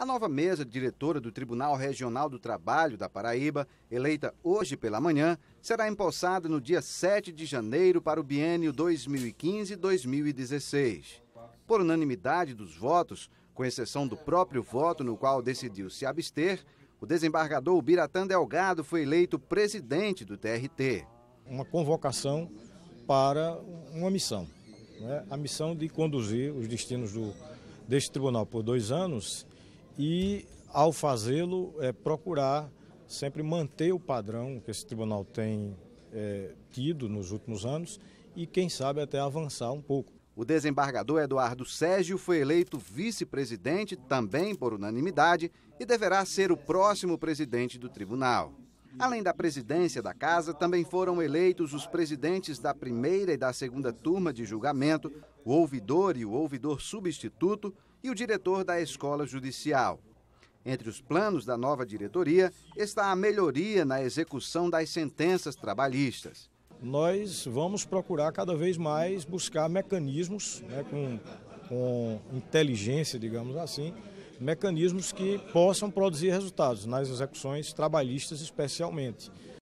A nova mesa diretora do Tribunal Regional do Trabalho da Paraíba, eleita hoje pela manhã, será empossada no dia 7 de janeiro para o biênio 2015-2016. Por unanimidade dos votos, com exceção do próprio voto no qual decidiu se abster, o desembargador Biratã Delgado foi eleito presidente do TRT. Uma convocação para uma missão. Né? A missão de conduzir os destinos do, deste tribunal por dois anos e, ao fazê-lo, é, procurar sempre manter o padrão que esse tribunal tem é, tido nos últimos anos e, quem sabe, até avançar um pouco. O desembargador Eduardo Sérgio foi eleito vice-presidente, também por unanimidade, e deverá ser o próximo presidente do tribunal. Além da presidência da casa, também foram eleitos os presidentes da primeira e da segunda turma de julgamento, o ouvidor e o ouvidor substituto e o diretor da escola judicial. Entre os planos da nova diretoria está a melhoria na execução das sentenças trabalhistas. Nós vamos procurar cada vez mais buscar mecanismos né, com, com inteligência, digamos assim, mecanismos que possam produzir resultados, nas execuções trabalhistas especialmente.